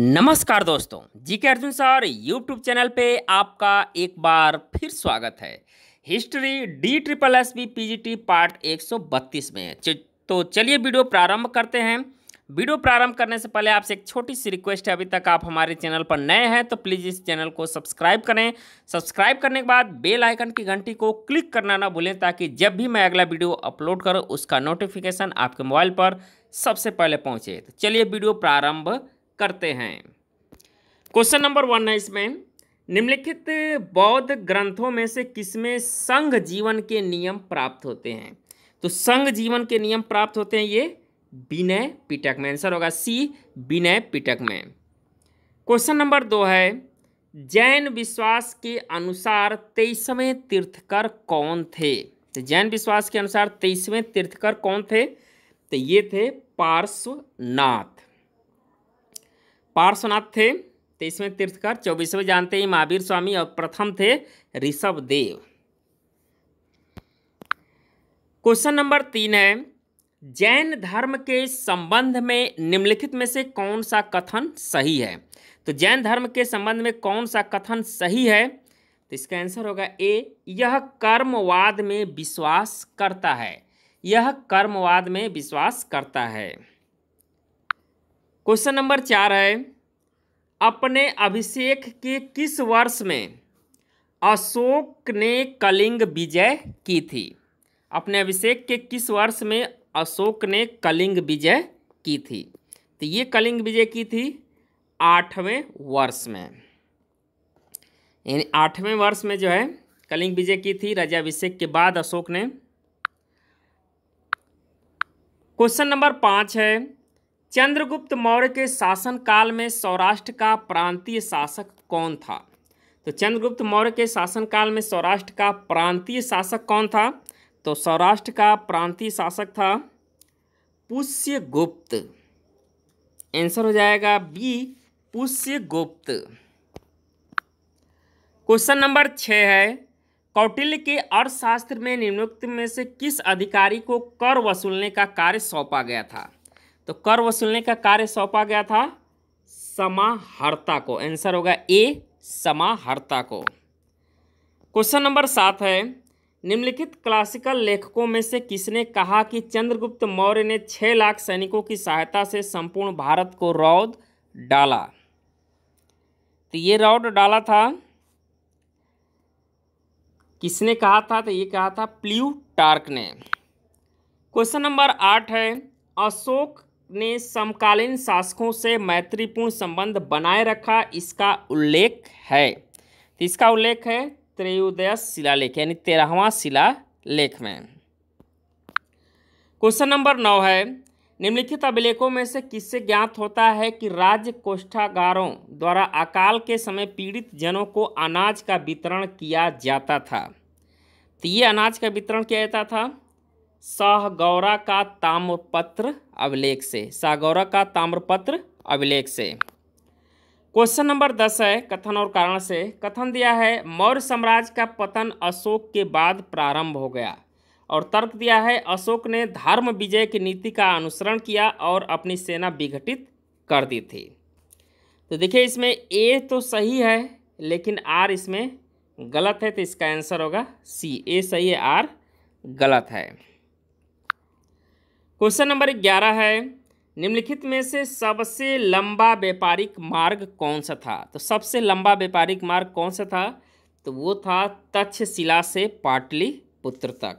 नमस्कार दोस्तों जी के अर्जुन सर यूट्यूब चैनल पे आपका एक बार फिर स्वागत है history D triple S B P G T part एक सौ बत्तीस में तो चलिए वीडियो प्रारंभ करते हैं वीडियो प्रारंभ करने से पहले आपसे एक छोटी सी रिक्वेस्ट है अभी तक आप हमारे चैनल पर नए हैं तो प्लीज़ इस चैनल को सब्सक्राइब करें सब्सक्राइब करने के बाद बेल आइकन की घंटी को क्लिक करना ना भूलें ताकि जब भी मैं अगला वीडियो अपलोड करूँ उसका नोटिफिकेशन आपके मोबाइल पर सबसे पहले पहुँचे तो चलिए वीडियो प्रारंभ करते हैं क्वेश्चन नंबर वन है इसमें निम्नलिखित बौद्ध ग्रंथों में से किसमें संघ जीवन के नियम प्राप्त होते हैं तो संघ जीवन के नियम प्राप्त होते हैं ये विनय पिटक में आंसर होगा सी विनय पिटक में क्वेश्चन नंबर दो है जैन विश्वास के अनुसार तेईसवें तीर्थकर कौन थे तो जैन विश्वास के अनुसार तेईसवें तीर्थकर कौन थे तो ये थे पार्श्वनाथ पार्श्वनाथ थे तेईसवें तीर्थकर चौबीसवें जानते ही महावीर स्वामी और प्रथम थे ऋषभ देव क्वेश्चन नंबर तीन है जैन धर्म के संबंध में निम्नलिखित में से कौन सा कथन सही है तो जैन धर्म के संबंध में कौन सा कथन सही है तो इसका आंसर होगा ए यह कर्मवाद में विश्वास करता है यह कर्मवाद में विश्वास करता है क्वेश्चन नंबर चार है अपने अभिषेक के किस वर्ष में अशोक ने कलिंग विजय की थी अपने अभिषेक के किस वर्ष में अशोक ने कलिंग विजय की थी तो ये कलिंग विजय की थी आठवें वर्ष में यानी आठवें वर्ष में जो है कलिंग विजय की थी राजा अभिषेक के बाद अशोक ने क्वेश्चन नंबर पाँच है चंद्रगुप्त मौर्य के शासनकाल में सौराष्ट्र का प्रांतीय शासक कौन था तो चंद्रगुप्त मौर्य के शासनकाल में सौराष्ट्र का प्रांतीय शासक कौन था तो सौराष्ट्र का प्रांतीय शासक था पुष्यगुप्त आंसर हो जाएगा बी पुष्यगुप्त क्वेश्चन नंबर छः है कौटिल्य के अर्थशास्त्र में निम्नोक्त में से किस अधिकारी को कर वसूलने का कार्य सौंपा गया था तो कर वसूलने का कार्य सौंपा गया था समाहर्ता को आंसर होगा ए समाहर्ता को क्वेश्चन नंबर सात है निम्नलिखित क्लासिकल लेखकों में से किसने कहा कि चंद्रगुप्त मौर्य ने छः लाख सैनिकों की सहायता से संपूर्ण भारत को रौद डाला तो ये रौद डाला था किसने कहा था तो ये कहा था प्ल्यू टार्क ने क्वेश्चन नंबर आठ है अशोक ने समकालीन शासकों से मैत्रीपूर्ण संबंध बनाए रखा इसका उल्लेख है तो इसका उल्लेख है त्रयोदय शिलालेख यानी तेरहवा शिलालेख में क्वेश्चन नंबर नौ है निम्नलिखित अभिलेखों में से किससे ज्ञात होता है कि राज्य कोष्ठागारों द्वारा अकाल के समय पीड़ित जनों को अनाज का वितरण किया जाता था तो ये अनाज का वितरण किया जाता था सहगौरा का ताम्रपत्र अभिलेख से सागौरा का ताम्रपत्र अभिलेख से क्वेश्चन नंबर दस है कथन और कारण से कथन दिया है मौर्य साम्राज्य का पतन अशोक के बाद प्रारंभ हो गया और तर्क दिया है अशोक ने धर्म विजय की नीति का अनुसरण किया और अपनी सेना विघटित कर दी थी तो देखिए इसमें ए तो सही है लेकिन आर इसमें गलत है तो इसका आंसर होगा सी ए सही है आर गलत है क्वेश्चन नंबर ग्यारह है निम्नलिखित में से सबसे लंबा व्यापारिक मार्ग कौन सा था तो सबसे लंबा व्यापारिक मार्ग कौन सा था तो वो था तक्षशिला से पाटलिपुत्र तक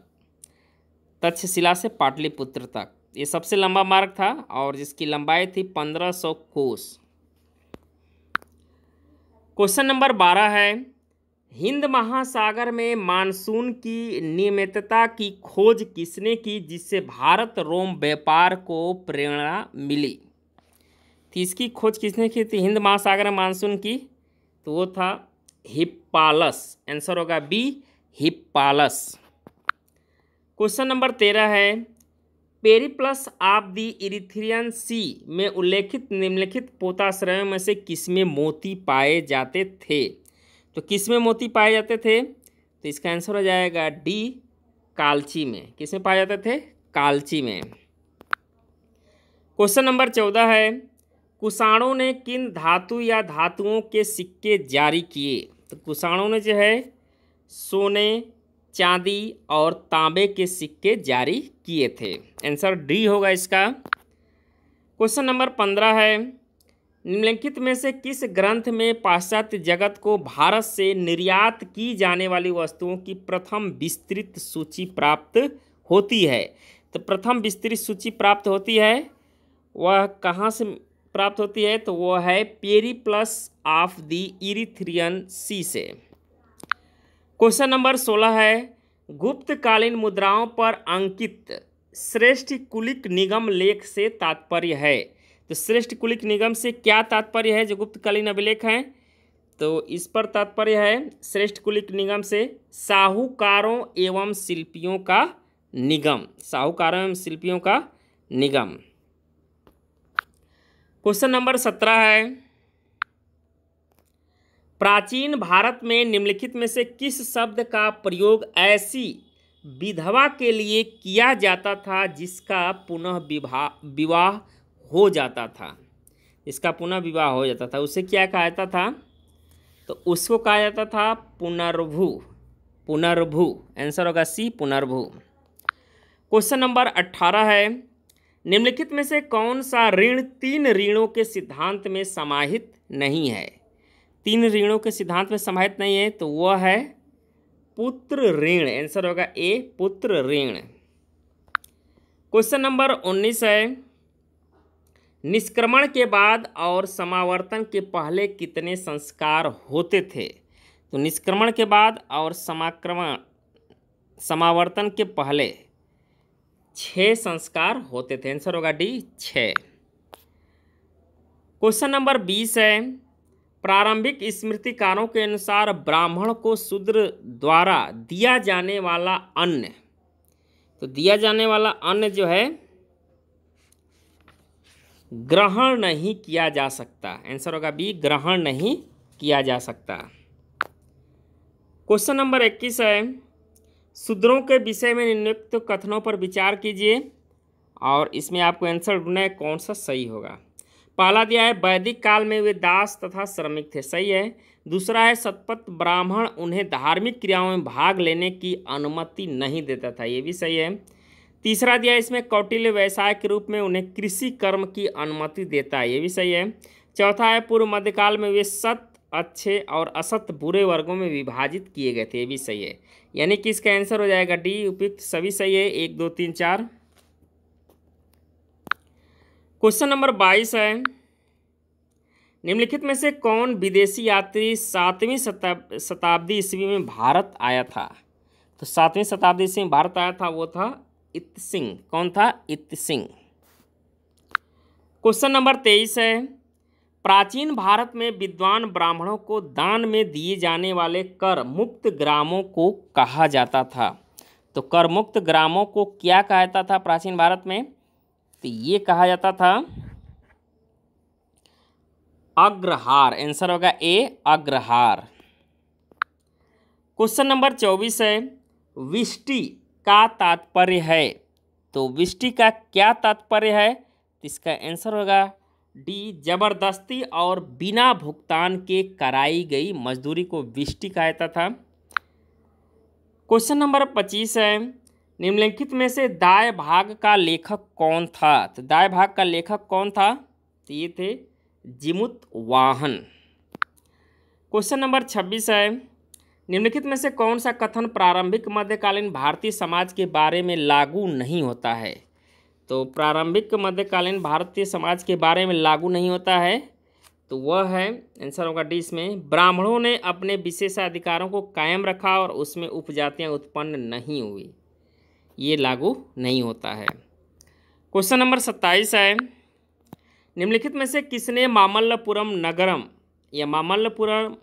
तक्षशिला से पाटलिपुत्र तक ये सबसे लंबा मार्ग था और जिसकी लंबाई थी पंद्रह सौ कोस क्वेश्चन नंबर बारह है हिंद महासागर में मानसून की नियमितता की खोज किसने की जिससे भारत रोम व्यापार को प्रेरणा मिली तो इसकी खोज किसने की थी हिंद महासागर में मानसून की तो वो था हिप्पालस आंसर होगा बी हिप्पालस क्वेश्चन नंबर तेरह है Periplus of the Erythraean Sea में उल्लेखित निम्नलिखित पोताश्रयों में से किसमें मोती पाए जाते थे तो किस में मोती पाए जाते थे तो इसका आंसर हो जाएगा डी कालची में किस में पाए जाते थे कालची में क्वेश्चन नंबर चौदह है कुषाणों ने किन धातु या धातुओं के सिक्के जारी किए तो कुषाणों ने जो है सोने चांदी और तांबे के सिक्के जारी किए थे आंसर डी होगा इसका क्वेश्चन नंबर पंद्रह है निम्नलिखित में से किस ग्रंथ में पाश्चात्य जगत को भारत से निर्यात की जाने वाली वस्तुओं की प्रथम विस्तृत सूची प्राप्त होती है तो प्रथम विस्तृत सूची प्राप्त होती है वह कहाँ से प्राप्त होती है तो वह है Periplus of the Erythraean Sea से क्वेश्चन नंबर सोलह है गुप्तकालीन मुद्राओं पर अंकित श्रेष्ठ कुलिक निगम लेख से तात्पर्य है तो श्रेष्ठ कुलिक निगम से क्या तात्पर्य है जो गुप्तकालीन अभिलेख हैं तो इस पर तात्पर्य है श्रेष्ठ कुलिक निगम से साहूकारों एवं शिल्पियों का निगम साहूकारों एवं शिल्पियों का निगम क्वेश्चन नंबर सत्रह है प्राचीन भारत में निम्नलिखित में से किस शब्द का प्रयोग ऐसी विधवा के लिए किया जाता था जिसका पुनः विवाह विवाह हो जाता था इसका पुनः विवाह हो जाता था उसे क्या कहा जाता था तो उसको कहा जाता था पुनर्भू पुनर्भू आंसर होगा सी पुनर्भू क्वेश्चन नंबर अट्ठारह है निम्नलिखित में से कौन सा ऋण तीन ऋणों के सिद्धांत में समाहित नहीं है तीन ऋणों के सिद्धांत में समाहित नहीं है तो वह है पुत्र ऋण आंसर होगा ए पुत्र ऋण क्वेश्चन नंबर उन्नीस है निष्क्रमण के बाद और समावर्तन के पहले कितने संस्कार होते थे तो निष्क्रमण के बाद और समाक्रमण समावर्तन के पहले छः संस्कार होते थे आंसर होगा डी छः क्वेश्चन नंबर बीस है प्रारंभिक स्मृतिकारों के अनुसार ब्राह्मण को शूद्र द्वारा दिया जाने वाला अन्न तो दिया जाने वाला अन्न जो है ग्रहण नहीं किया जा सकता आंसर होगा बी ग्रहण नहीं किया जा सकता क्वेश्चन नंबर इक्कीस है शूद्रों के विषय में निम्नलिखित कथनों पर विचार कीजिए और इसमें आपको आंसर ढूंढना है कौन सा सही होगा पहला दिया है वैदिक काल में वे दास तथा श्रमिक थे सही है दूसरा है सतपथ ब्राह्मण उन्हें धार्मिक क्रियाओं में भाग लेने की अनुमति नहीं देता था ये भी सही है तीसरा दिया इसमें कौटिल्य व्यवसाय के रूप में उन्हें कृषि कर्म की अनुमति देता है ये भी सही है चौथा है पूर्व मध्यकाल में वे सत अच्छे और असत बुरे वर्गों में विभाजित किए गए थे ये भी सही है यानी कि इसका आंसर हो जाएगा डी उपयुक्त सभी सही है एक दो तीन चार क्वेश्चन नंबर बाईस है निम्नलिखित में से कौन विदेशी यात्री सातवीं शताब्दी ईस्वी में भारत आया था तो सातवीं शताब्दी ईस्वी में भारत आया था वो था इत सिंह कौन था इत सिंह क्वेश्चन नंबर तेईस है प्राचीन भारत में विद्वान ब्राह्मणों को दान में दिए जाने वाले कर मुक्त ग्रामों को कहा जाता था तो कर मुक्त ग्रामों को क्या कहा जाता था प्राचीन भारत में तो ये कहा जाता था अग्रहार आंसर होगा ए अग्रहार क्वेश्चन नंबर चौबीस है विष्टि का तात्पर्य है तो विष्टि का क्या तात्पर्य है तो इसका आंसर होगा डी जबरदस्ती और बिना भुगतान के कराई गई मजदूरी को विष्टि कहा था क्वेश्चन नंबर पच्चीस है निम्नलिखित में से दाय भाग का लेखक कौन था तो दाय भाग का लेखक कौन था तो ये थे जिमुत वाहन क्वेश्चन नंबर छब्बीस है निम्नलिखित में से कौन सा कथन प्रारंभिक मध्यकालीन भारतीय समाज के बारे में लागू नहीं होता है तो प्रारंभिक मध्यकालीन भारतीय समाज के बारे में लागू नहीं होता है तो वह है आंसर होगा डी इसमें ब्राह्मणों ने अपने विशेषाधिकारों को कायम रखा और उसमें उपजातियां उत्पन्न नहीं हुई ये लागू नहीं होता है क्वेश्चन नंबर सत्ताईस है निम्नलिखित में से किसने मामल्लपुरम नगरम या मामल्लपुरम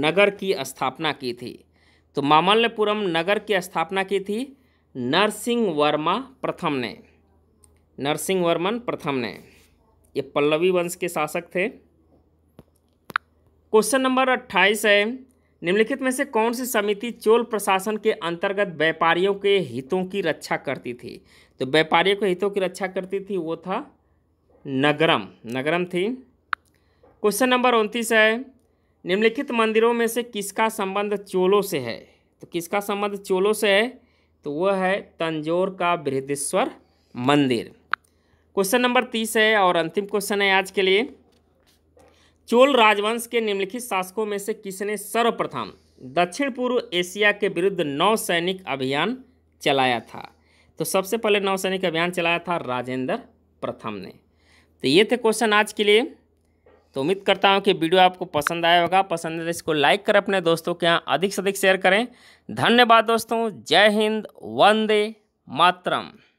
नगर की स्थापना की थी तो मामल्लपुरम नगर की स्थापना की थी नरसिंह वर्मा प्रथम ने नरसिंह वर्मन प्रथम ने ये पल्लवी वंश के शासक थे क्वेश्चन नंबर अट्ठाईस है निम्नलिखित में से कौन सी समिति चोल प्रशासन के अंतर्गत व्यापारियों के हितों की रक्षा करती थी तो व्यापारियों के हितों की रक्षा करती थी वो था नगरम नगरम थी क्वेश्चन नंबर उनतीस है निम्नलिखित मंदिरों में से किसका संबंध चोलों से है तो किसका संबंध चोलों से है तो वह है तंजोर का बृहदेश्वर मंदिर क्वेश्चन नंबर तीस है और अंतिम क्वेश्चन है आज के लिए चोल राजवंश के निम्नलिखित शासकों में से किसने सर्वप्रथम दक्षिण पूर्व एशिया के विरुद्ध नौसैनिक अभियान चलाया था तो सबसे पहले नौसैनिक अभियान चलाया था राजेंद्र प्रथम ने तो ये थे क्वेश्चन आज के लिए तो उम्मीद करता हूँ कि वीडियो आपको पसंद आया होगा पसंद है तो इसको लाइक करें अपने दोस्तों के यहाँ अधिक से अधिक शेयर करें धन्यवाद दोस्तों जय हिंद वंदे मातरम